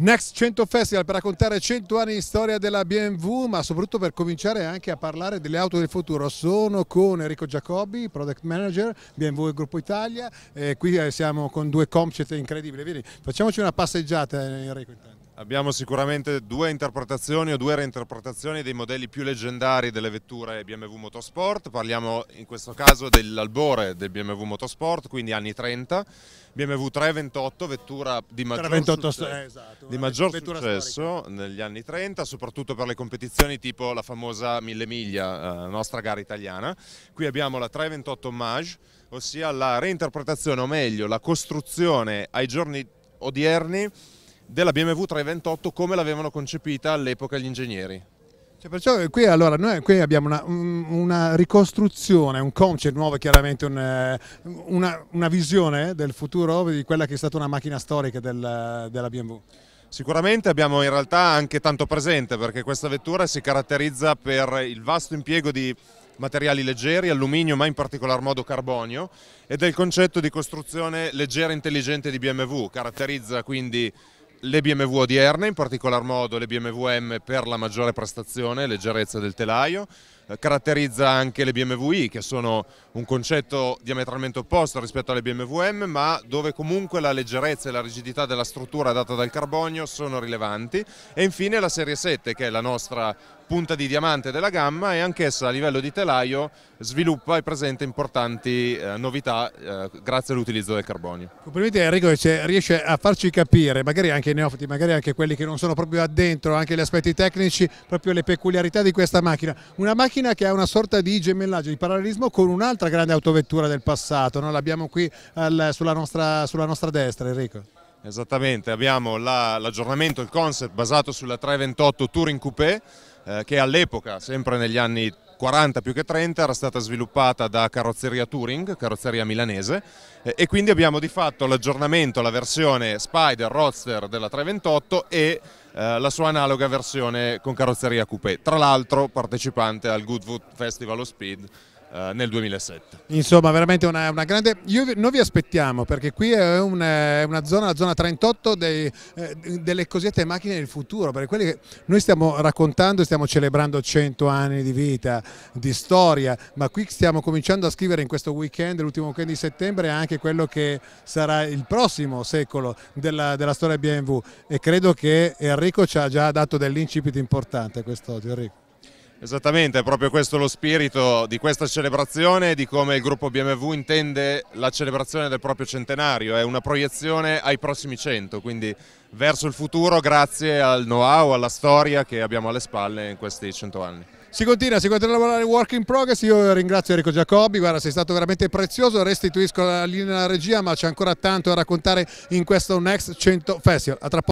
Next 100 Festival per raccontare 100 anni di storia della BMW ma soprattutto per cominciare anche a parlare delle auto del futuro. Sono con Enrico Giacobbi, Product Manager BMW Gruppo Italia e eh, qui eh, siamo con due compete incredibili. Vieni, facciamoci una passeggiata eh, Enrico intanto. Abbiamo sicuramente due interpretazioni o due reinterpretazioni dei modelli più leggendari delle vetture BMW Motorsport, parliamo in questo caso dell'albore del BMW Motorsport, quindi anni 30, BMW 328, vettura di maggior, 328, successo, eh, esatto, di eh, maggior successo negli anni 30, soprattutto per le competizioni tipo la famosa 1000 Miglia, eh, nostra gara italiana. Qui abbiamo la 328 Hommage, ossia la reinterpretazione o meglio la costruzione ai giorni odierni della BMW 328 come l'avevano concepita all'epoca gli ingegneri. Cioè, perciò eh, qui, allora, noi qui abbiamo una, una ricostruzione, un concept nuovo chiaramente, un, eh, una, una, visione del futuro di quella che è stata una macchina storica del, della BMW. Sicuramente abbiamo in realtà anche tanto presente perché questa vettura si caratterizza per il vasto impiego di materiali leggeri, alluminio ma in particolar modo carbonio ed è il concetto di costruzione leggera e intelligente di BMW, caratterizza quindi le BMW odierne, in particolar modo le BMW M per la maggiore prestazione e leggerezza del telaio, caratterizza anche le BMW I, che sono un concetto diametralmente opposto rispetto alle BMW M, ma dove comunque la leggerezza e la rigidità della struttura data dal carbonio sono rilevanti e infine la serie 7 che è la nostra punta di diamante della gamma e anch'essa a livello di telaio sviluppa e presenta importanti eh, novità eh, grazie all'utilizzo del carbonio. Complimenti Enrico che riesce a farci capire, magari anche i neofiti, magari anche quelli che non sono proprio addentro, anche gli aspetti tecnici, proprio le peculiarità di questa macchina. Una macchina macchina che ha una sorta di gemellaggio, di parallelismo con un'altra grande autovettura del passato, no? l'abbiamo qui al, sulla, nostra, sulla nostra destra Enrico. Esattamente, abbiamo l'aggiornamento, la, il concept basato sulla 328 Touring Coupé eh, che all'epoca, sempre negli anni 40 più che 30 era stata sviluppata da Carrozzeria Touring, carrozzeria milanese, eh, e quindi abbiamo di fatto l'aggiornamento, la versione Spider Roadster della 328 e eh, la sua analoga versione con carrozzeria coupé, tra l'altro partecipante al Goodwood Festival of Speed eh, nel 2007. Insomma, veramente una, una grande... Io, noi vi aspettiamo perché qui è una, una zona, la zona 38 dei, eh, delle cosiddette macchine del futuro, perché quelli che noi stiamo raccontando, stiamo celebrando 100 anni di vita, di storia, ma qui stiamo cominciando a scrivere in questo weekend, l'ultimo weekend di settembre, anche quello che sarà il prossimo secolo della, della storia BMW e credo che Enrico ci ha già dato dell'incipit importante quest'oggi. Enrico. Esattamente, è proprio questo lo spirito di questa celebrazione, di come il gruppo BMW intende la celebrazione del proprio centenario, è una proiezione ai prossimi cento, quindi verso il futuro grazie al know-how, alla storia che abbiamo alle spalle in questi cento anni. Si continua, si continua a lavorare in work in progress, io ringrazio Enrico Giacobbi, guarda sei stato veramente prezioso, restituisco la linea alla regia ma c'è ancora tanto da raccontare in questo Next 100 Festival. A tra poco.